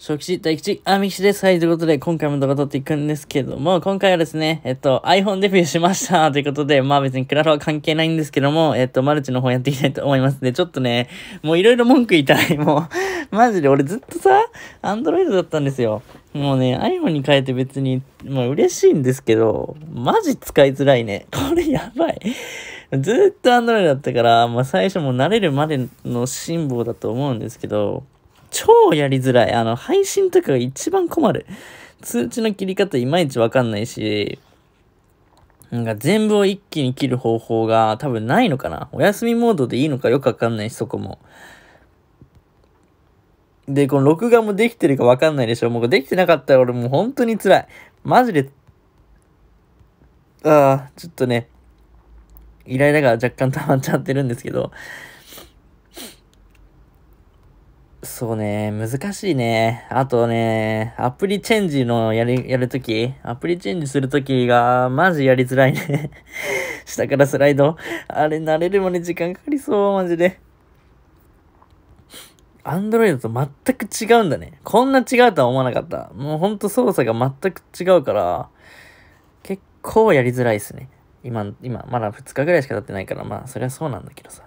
初期値、大吉、あみシです。はい、ということで、今回も動画撮っていくんですけども、今回はですね、えっと、iPhone デビューしました ということで、まあ別にクラロは関係ないんですけども、えっと、マルチの方やっていきたいと思いますで、ちょっとね、もういろいろ文句言いたい。もう、マジで俺ずっとさ、Android だったんですよ。もうね、iPhone に変えて別に、まあ嬉しいんですけど、マジ使いづらいね。これやばい。ずっとアンドロイドだったから、まあ最初も慣れるまでの辛抱だと思うんですけど、超やりづらい。あの、配信とかが一番困る。通知の切り方いまいちわかんないし、なんか全部を一気に切る方法が多分ないのかな。お休みモードでいいのかよくわかんないし、そこも。で、この録画もできてるかわかんないでしょ。もうできてなかったら俺もう本当に辛い。マジで、ああ、ちょっとね、イライラが若干溜まっちゃってるんですけど、そうね、難しいね。あとね、アプリチェンジのやる、やるとき、アプリチェンジするときが、マジやりづらいね。下からスライド。あれ、慣れるまで時間かかりそう、マジで。アンドロイドと全く違うんだね。こんな違うとは思わなかった。もうほんと操作が全く違うから、結構やりづらいですね。今、今、まだ2日ぐらいしか経ってないから、まあ、そりゃそうなんだけどさ。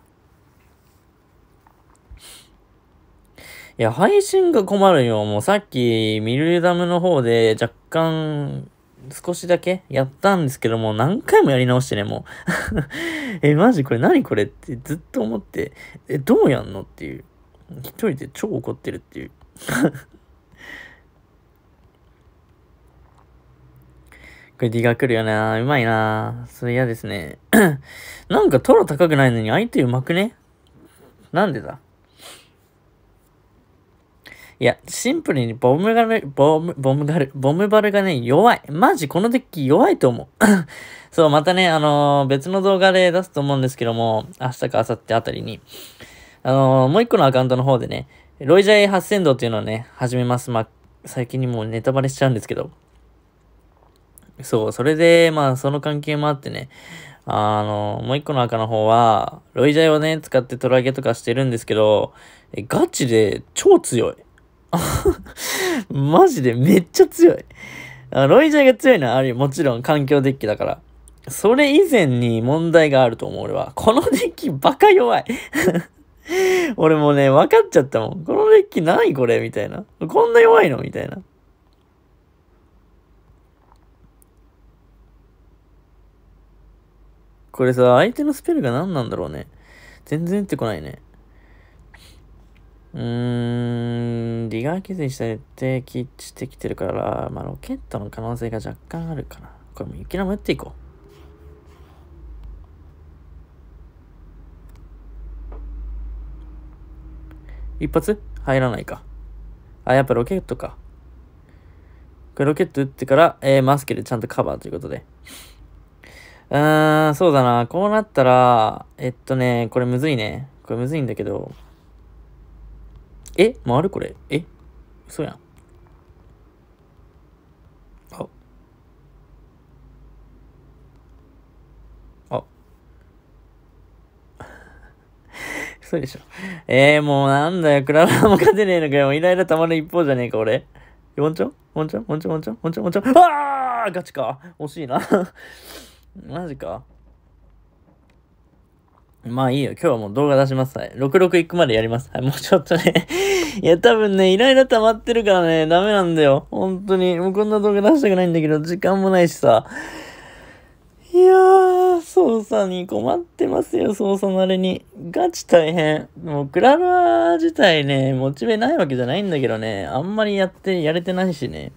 いや、配信が困るよ。もうさっき、ミルダムの方で若干、少しだけやったんですけども、何回もやり直してね、もう え、マジこれ何これってずっと思って、え、どうやんのっていう。一人で超怒ってるっていう これディが来るよなうまいなそれ嫌ですね なんかトロ高くないのに相手うまくねなんでだいや、シンプルにボムガル、ボム、ボムガル、ボムバルがね、弱い。マジ、このデッキ弱いと思う。そう、またね、あのー、別の動画で出すと思うんですけども、明日か明後日あたりに、あのー、もう一個のアカウントの方でね、ロイジャイ8000度っていうのをね、始めます。まあ、最近にもうネタバレしちゃうんですけど。そう、それで、まあ、その関係もあってね、あの、もう一個の赤の方は、ロイジャイをね、使ってトラゲとかしてるんですけど、ガチで超強い。マジでめっちゃ強い。ロイジャーが強いのはあるもちろん環境デッキだから。それ以前に問題があると思う、俺は。このデッキバカ弱い 俺もね、分かっちゃったもん。このデッキ何これみたいな。こんな弱いのみたいな。これさ、相手のスペルが何なんだろうね。全然出てこないね。うーん、リガー基にして設定キしてきてるから、まあ、ロケットの可能性が若干あるかな。これも雪のも打っていこう。一発入らないか。あ、やっぱロケットか。これロケット打ってから、えー、マスケでちゃんとカバーということで。うーん、そうだな。こうなったら、えっとね、これむずいね。これむずいんだけど、え回るこれえ嘘やん。あ。あ。嘘でしょ。えー、もうなんだよ。クララも勝てねえのかよ。イライラたまる一方じゃねえか、俺。もんちょよんちょよんちょよんちょよんちょもんちょああガチか。惜しいな マジか。まあいいよ。今日はもう動画出します。はい。66行くまでやります。はい。もうちょっとね いや、多分ね、イライラ溜まってるからね、ダメなんだよ。本当に。もうこんな動画出したくないんだけど、時間もないしさ。いやー、操作に困ってますよ、操作のあれに。ガチ大変。もう、クララ自体ね、モチベないわけじゃないんだけどね、あんまりやって、やれてないしね。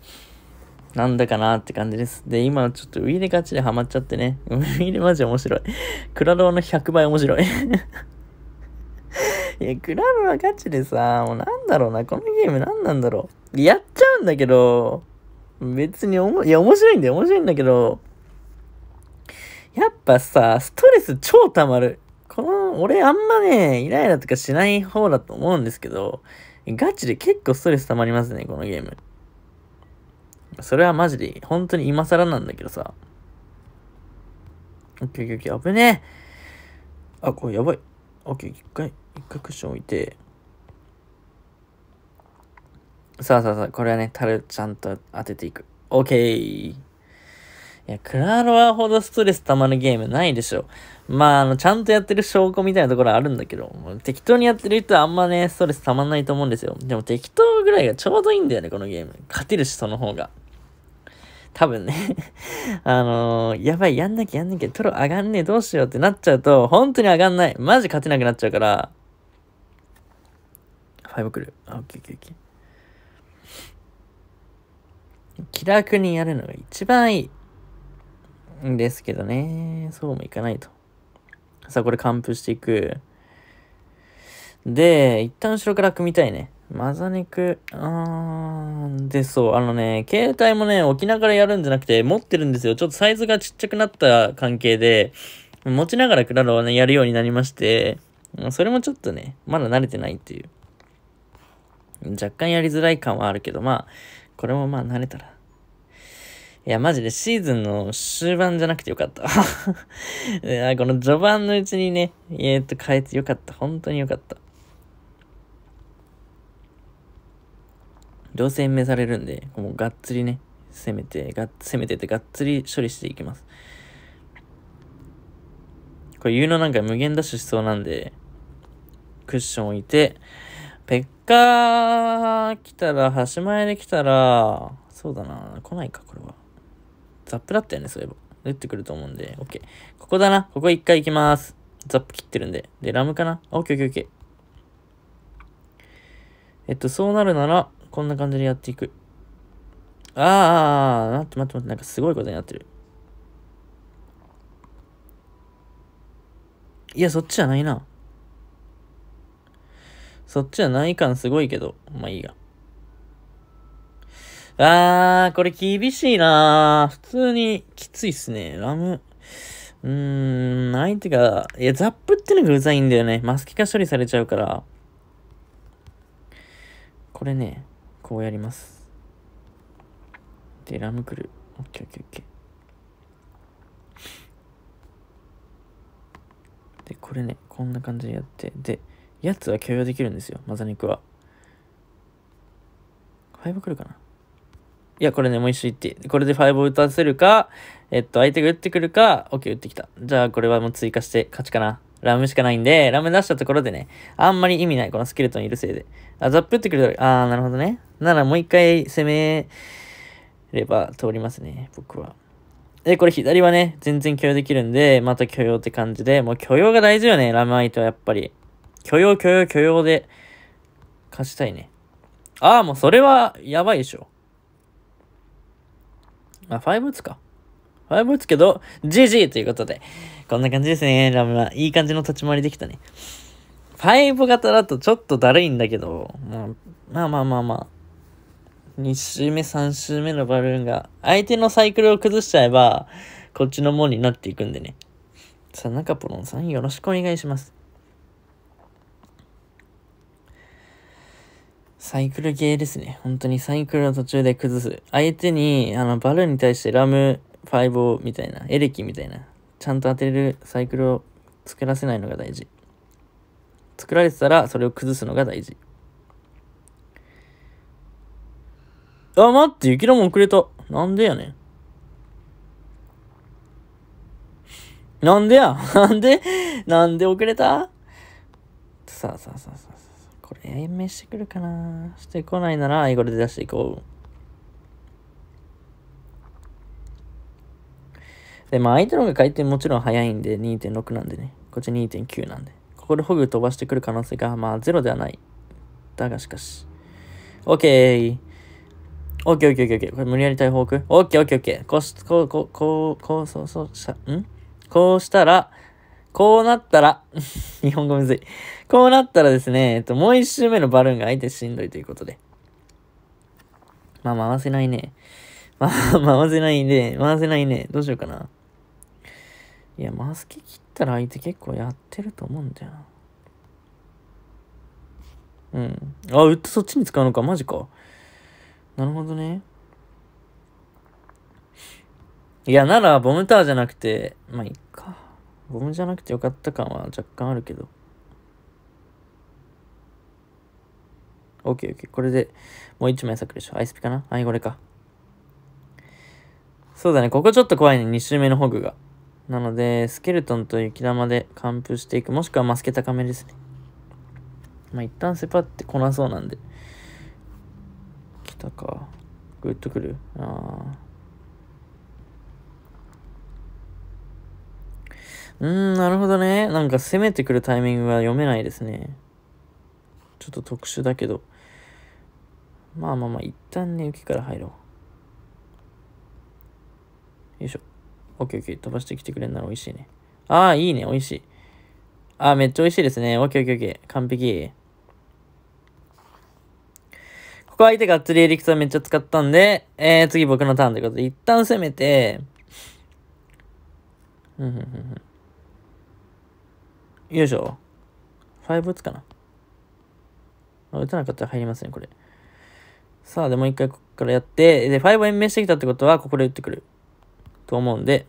なんだかなって感じです。で、今ちょっとウィガチでハマっちゃってね。上 でマジ面白い。クラロワの100倍面白い いや、クラロワガチでさ、もうなんだろうな、このゲーム何なんだろう。やっちゃうんだけど、別におも、いや、面白いんだよ、面白いんだけど、やっぱさ、ストレス超溜まる。この、俺あんまね、イライラとかしない方だと思うんですけど、ガチで結構ストレス溜まりますね、このゲーム。それはマジで、本当に今更なんだけどさ。オッケーオッケーオッケー、危ねえ。あ、これやばい。オッケー、一回、一回クッション置いて。さあさあさあ、これはね、タルちゃんと当てていく。オッケー。いや、クラロワほどストレス溜まるゲームないでしょ。まあ、あの、ちゃんとやってる証拠みたいなところあるんだけど、適当にやってる人はあんまね、ストレス溜まんないと思うんですよ。でも適当ぐらいがちょうどいいんだよね、このゲーム。勝てるし、その方が。多分ね あのー、やばい、やんなきゃやんなきゃ、トロ上がんねえ、どうしようってなっちゃうと、本当に上がんない。マジ勝てなくなっちゃうから。5来る。あ、オッケーオッケーオッケー。気楽にやるのが一番いい。んですけどね。そうもいかないと。さあ、これ完封していく。で、一旦後ろから組みたいね。マザ肉、あー、で、そう、あのね、携帯もね、置きながらやるんじゃなくて、持ってるんですよ。ちょっとサイズがちっちゃくなった関係で、持ちながらクラロをね、やるようになりまして、それもちょっとね、まだ慣れてないっていう。若干やりづらい感はあるけど、まあ、これもまあ慣れたら。いや、マジでシーズンの終盤じゃなくてよかった。この序盤のうちにね、えー、っと変えてよかった。本当によかった。両性命されるんで、もうがっつりね、攻めて、が攻めててがっつり処理していきます。これ言うのなんか無限ダッシュしそうなんで、クッション置いて、ペッカー来たら、端前で来たら、そうだな、来ないか、これは。ザップだったよね、そういえば。打ってくると思うんで、OK。ここだな、ここ一回行きます。ザップ切ってるんで。で、ラムかな ?OKOKOK。えっと、そうなるなら、こんな感じでやっていく。あー、待って待って待って、なんかすごいことになってる。いや、そっちじゃないな。そっちじゃない感すごいけど、まあいいや。あー、これ厳しいな普通にきついっすね。ラム。うーん、相手が、いや、ザップってのがうざいんだよね。マスキ化処理されちゃうから。これね。こうやります。で、ラムクル。オッケーオッケーオッケー。で、これね、こんな感じでやって、で、やつは許容できるんですよ、マザ肉は。5来るかないや、これね、もう一緒いって。これで5を打たせるか、えっと、相手が打ってくるか、OK、打ってきた。じゃあ、これはもう追加して勝ちかな。ラムしかないんで、ラム出したところでね、あんまり意味ない、このスケルトンいるせいで。あ、ザップってくれたら、あー、なるほどね。ならもう一回攻めれば通りますね、僕は。で、これ左はね、全然許容できるんで、また許容って感じで、もう許容が大事よね、ラム相手はやっぱり。許容、許容、許容で、勝ちたいね。ああ、もうそれは、やばいでしょ。あ、5打つか。ファイブ打つけど、ジーということで、こんな感じですね、ラムは。いい感じの立ち回りできたね。ファイブ型だとちょっとだるいんだけど、まあ、まあまあまあまあ。2周目、3周目のバルーンが、相手のサイクルを崩しちゃえば、こっちのもんになっていくんでね。さあ、中ポロンさんよろしくお願いします。サイクル系ですね。本当にサイクルの途中で崩す。相手に、あの、バルーンに対してラム5をみたいな、エレキみたいな、ちゃんと当てれるサイクルを作らせないのが大事。作られてたらそれを崩すのが大事。あ、待って、雪きも遅れた。なんでやねん。なんでや なんでなんで遅れたさあさあさあさあ。これ、延命してくるかなしてこないなら、アイゴルで出していこう。で、まあ相手の方が回転もちろん速いんで2.6なんでね、こっち2.9なんで、ここでホグ飛ばしてくる可能性がまあゼロではない。だがしかし。オッケーオッケーオッケーオッケー。これ無理やり大砲置くオッケーオッケーオッケー。こうし、こう、こう、こう、こう、そうそうした、んこうしたら、こうなったら 日本語むずい。こうなったらですね、えっと、もう一周目のバルーンが相手しんどいということで。まあ、回せないね。まあ、回せないね。回せないね。どうしようかな。いや、マスキ切ったら相手結構やってると思うんだよな。うん。あ、ウッドそっちに使うのか、マジか。なるほどね。いや、なら、ボムターじゃなくて、まあ、いっか。ボムじゃなくてよかった感は若干あるけど。オッケーオッケー。これでもう一枚るでしょ。アイスピかなはい、これか。そうだね。ここちょっと怖いね。二周目のホグが。なので、スケルトンと雪玉で完封していく。もしくはマスケ高めですね。まあ、一旦セパってこなそうなんで。来たか。グッとくるああ。うん、なるほどね。なんか攻めてくるタイミングが読めないですね。ちょっと特殊だけど。まあまあまあ、一旦ね、雪から入ろう。よいしょ。オッケーオッケー。飛ばしてきてくれるなら美味しいね。ああ、いいね。美味しい。ああ、めっちゃ美味しいですね。オッケーオッケーオッケー。完璧。ここ相手が釣りエリクサめっちゃ使ったんで、えー、次僕のターンということで、一旦攻めて、うんうんうんうん。よいしょ。5打つかな。あ打たなかったら入りますね、これ。さあ、でもう一回ここからやって、で、5を延命してきたってことは、ここで打ってくる。と思うんで、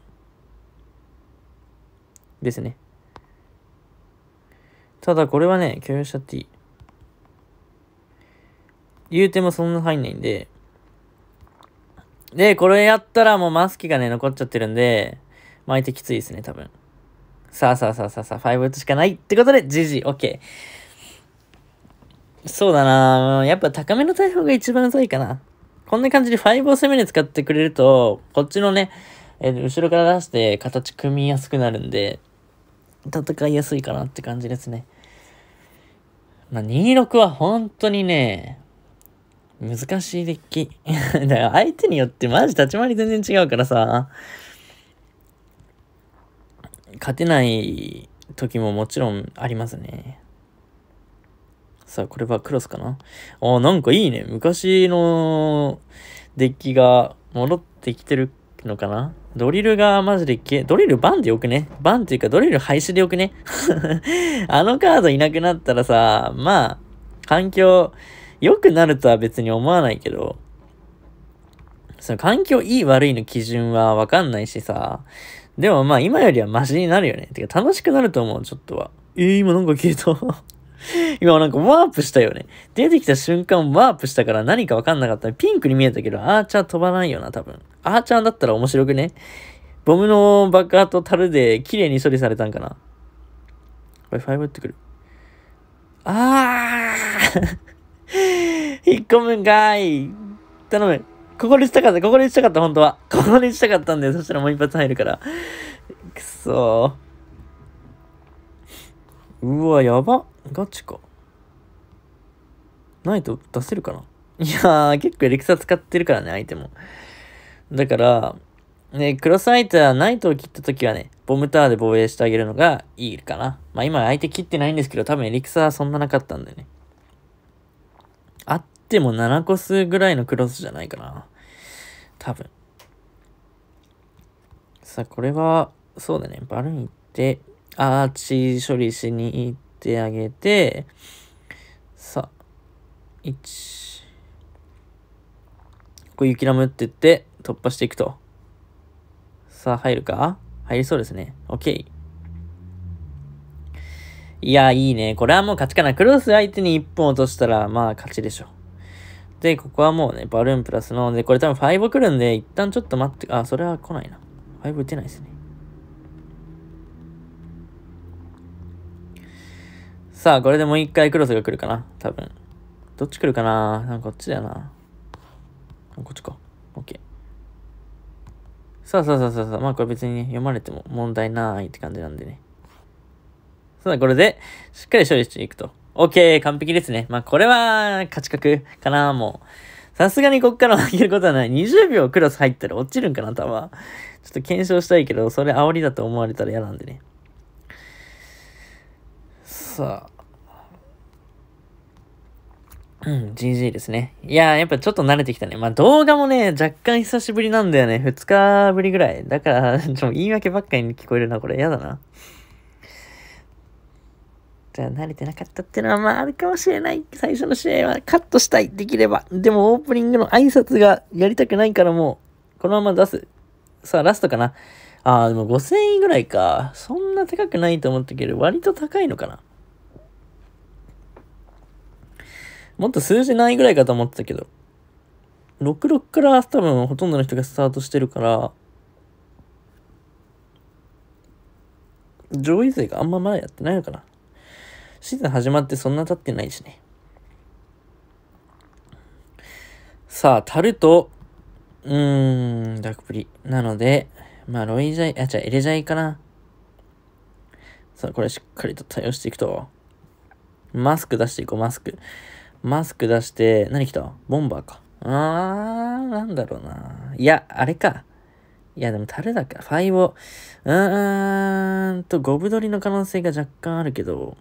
ですね。ただこれはね、許容しちゃっていい。言うてもそんな入んないんで、で、これやったらもうマスキがね、残っちゃってるんで、巻いてきついですね、多分。さあさあさあさあさあ、5打つしかないってことで、GG、OK。そうだなぁ。やっぱ高めの大砲が一番うざいかな。こんな感じで5を攻めに使ってくれると、こっちのね、えー、後ろから出して形組みやすくなるんで、戦いやすいかなって感じですね。まあ、26は本当にね、難しいデッキ。だから相手によってマジ立ち回り全然違うからさ、勝てない時ももちろんありますね。さあ、これはクロスかなああ、なんかいいね。昔のデッキが戻ってきてるのかなドリルがマジでけ、ドリルバンでよくねバンっていうかドリル廃止でよくね あのカードいなくなったらさ、まあ、環境良くなるとは別に思わないけど、その環境いい悪いの基準はわかんないしさ、でもまあ今よりはマシになるよね。てか楽しくなると思う、ちょっとは。えー、今なんか消えた 今なんかワープしたよね。出てきた瞬間ワープしたから何かわかんなかった。ピンクに見えたけど、アーチャー飛ばないよな、多分。アーチャーだったら面白くね。ボムの爆破と樽で綺麗に処理されたんかな。これ5打ってくる。あー 引っ込むんかい頼む。ここでしたかった、ここでしたかった、本当は。ここでしたかったんだよ。そしたらもう一発入るから。くそー。うわ、やば。ガチか。ないと出せるかないやー、結構エレクサ使ってるからね、相手も。だから、ね、クロス相手はナイトを切った時はね、ボムタワーで防衛してあげるのがいいかな。まあ今相手切ってないんですけど、多分エリクサはそんななかったんでね。あっても7個数ぐらいのクロスじゃないかな。多分。さあ、これは、そうだね。バルン行って、アーチ処理しに行っってあげて、さ、1、こう、雪ラムって言って、突破していくと。さあ、入るか入りそうですね。OK。いや、いいね。これはもう勝ちかな。クロス相手に1本落としたら、まあ、勝ちでしょ。で、ここはもうね、バルーンプラスの、で、これ多分5来るんで、一旦ちょっと待って、あ、それは来ないな。5打てないですね。さあ、これでもう一回クロスが来るかな多分。どっち来るかななんかこっちだよな。こっちか。オッケー。さあさあさあさあまあこれ別に、読まれても問題ないって感じなんでね。さあ、これで、しっかり処理していくと。オッケー、完璧ですね。まあこれは、勝ち確かなもう。さすがにこっから負けることはない。20秒クロス入ったら落ちるんかな多分。ちょっと検証したいけど、それ煽りだと思われたら嫌なんでね。さ、うん、GG ですね。いやー、やっぱちょっと慣れてきたね。まあ動画もね、若干久しぶりなんだよね。2日ぶりぐらい。だから、ちょ、言い訳ばっかりに聞こえるな、これ。やだな。じゃあ慣れてなかったっていうのはまああるかもしれない。最初の試合はカットしたい。できれば。でもオープニングの挨拶がやりたくないからもう、このまま出す。さあ、ラストかな。あー、でも5000円ぐらいか。そんな高くないと思ったけど、割と高いのかな。もっと数字ないぐらいかと思ってたけど、66から多分ほとんどの人がスタートしてるから、上位勢があんままだやってないのかな。シーズン始まってそんな経ってないしね。さあ、タルト、うーん、ダークプリ。なので、まあ、ロイジャイ、あ、じゃあ、エレジャイかな。さあ、これしっかりと対応していくと。マスク出していこう、マスク。マスク出して、何来たボンバーか。あー、なんだろうな。いや、あれか。いや、でもタルだか。ファイを。うーんと、ゴブドりの可能性が若干あるけど。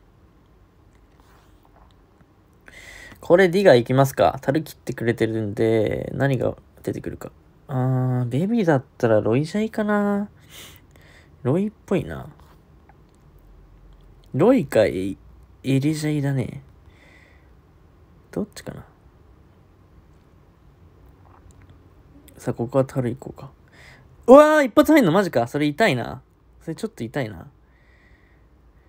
これ、ディガ行いきますか。タル切ってくれてるんで、何が出てくるか。あー、ベビーだったらロイジャイかな。ロイっぽいな。ロイかエリジャイだね。どっちかなさあ、ここは樽いこうか。うわー一発入んのマジかそれ痛いな。それちょっと痛いな。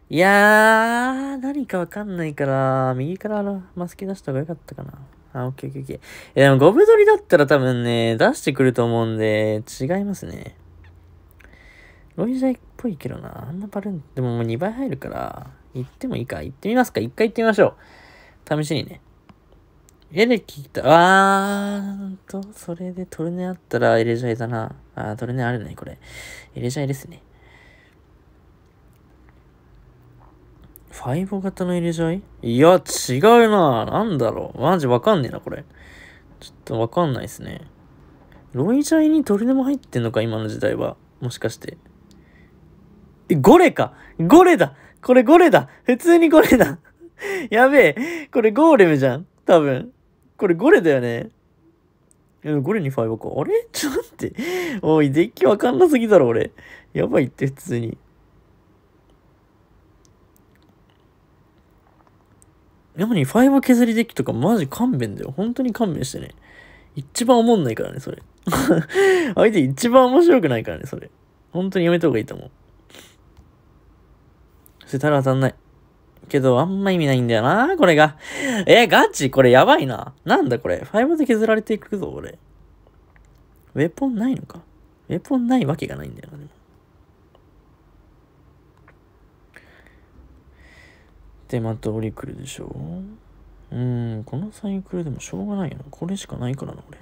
いやー、何かわかんないから、右からマスキ出した方が良かったかな。あ、オッケーオッケーオッケー。え、でも、ゴブ取りだったら多分ね、出してくると思うんで、違いますね。ロイジャイっぽいけどな。あんなバルーン、でももう2倍入るから、行ってもいいか。行ってみますか。一回行ってみましょう。試しにね。エレ聞いた。あーんと、それでトルネあったらエレジャイだな。あー、トルネあるね、これ。エレジャイですね。ファイボ型のエレジャイいや、違うな。なんだろう。マジわかんねえな、これ。ちょっとわかんないですね。ロイジャイにトルネも入ってんのか、今の時代は。もしかして。え、ゴレかゴレだこれゴレだ普通にゴレだ やべえこれゴーレムじゃん多分。これゴレだよね。うん、ゴレにファイバか。あれ ちょっと待って。おい、デッキわかんなすぎだろ、俺。やばいって、普通に。やばい、ファイバ削りデッキとかマジ勘弁だよ。本当に勘弁してね。一番おもんないからね、それ。相手一番面白くないからね、それ。本当にやめた方がいいと思う。そしたら当たんない。けど、あんま意味ないんだよな、これが。えー、ガチこれやばいな。なんだこれ。ファイブで削られていくぞ、俺。ウェポンないのか。ウェポンないわけがないんだよな、でも。で、またオリクルでしょうーん、このサイクルでもしょうがないよな。これしかないからな、俺。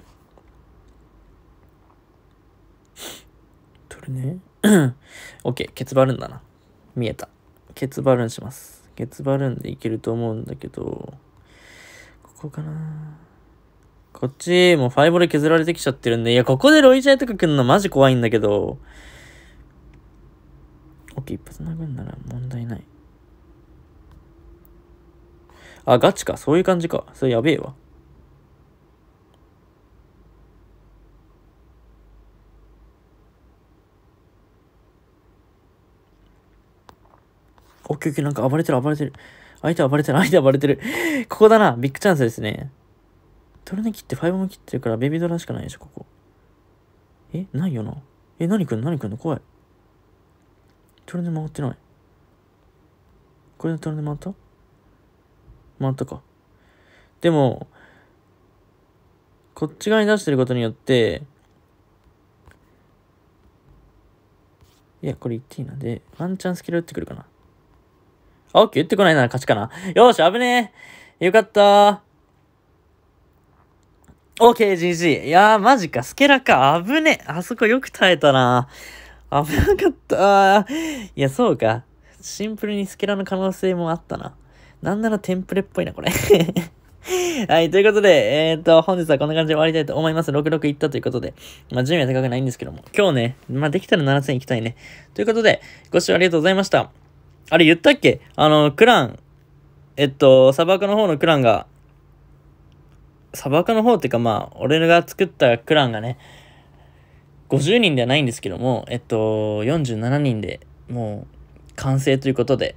取るね。オッケー、ケツバルーンだな。見えた。ケツバルーンします。月バルーンでいけると思うんだけど、ここかなこっち、もうファイボで削られてきちゃってるんで、いや、ここでロイジャイとか来るのマジ怖いんだけど、OK、一発殴るなら問題ない。あ、ガチか。そういう感じか。それやべえわ。ッケーオッケー、なんか暴れてる、暴れてる。相手暴れてる、相手暴れてる。ここだな、ビッグチャンスですね。トルネ切って、ファイブも切ってるから、ベビードラしかないでしょ、ここ。え、ないよな。え、何くんの何くんの怖い。トルネ回ってない。これでトルネ回った回ったか。でも、こっち側に出してることによって、いや、これ言っていいな。で、ワンチャンスキル打ってくるかな。オッケー言ってこないなら勝ちかな。よし、危ねえ。よかった o ー GG。いやー、マジか、スケラか。危ねえ。あそこよく耐えたな。危なかったいや、そうか。シンプルにスケラの可能性もあったな。なんならテンプレっぽいな、これ。はい、ということで、えっ、ー、と、本日はこんな感じで終わりたいと思います。66いったということで、まあ、順位は高くないんですけども、今日ね、まあ、できたら7000いきたいね。ということで、ご視聴ありがとうございました。あれ言ったっけあの、クラン、えっと、砂漠の方のクランが、砂漠の方っていうかまあ、俺が作ったクランがね、50人ではないんですけども、えっと、47人でもう完成ということで、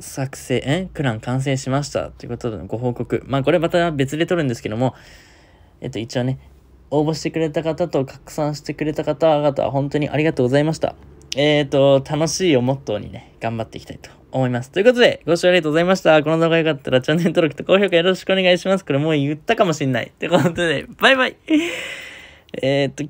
作成、えクラン完成しましたということでのご報告。まあこれまた別で撮るんですけども、えっと一応ね、応募してくれた方と拡散してくれた方々、本当にありがとうございました。えっ、ー、と、楽しいをモットーにね、頑張っていきたいと思います。ということで、ご視聴ありがとうございました。この動画良かったらチャンネル登録と高評価よろしくお願いします。これもう言ったかもしんない。ということで、バイバイえっと、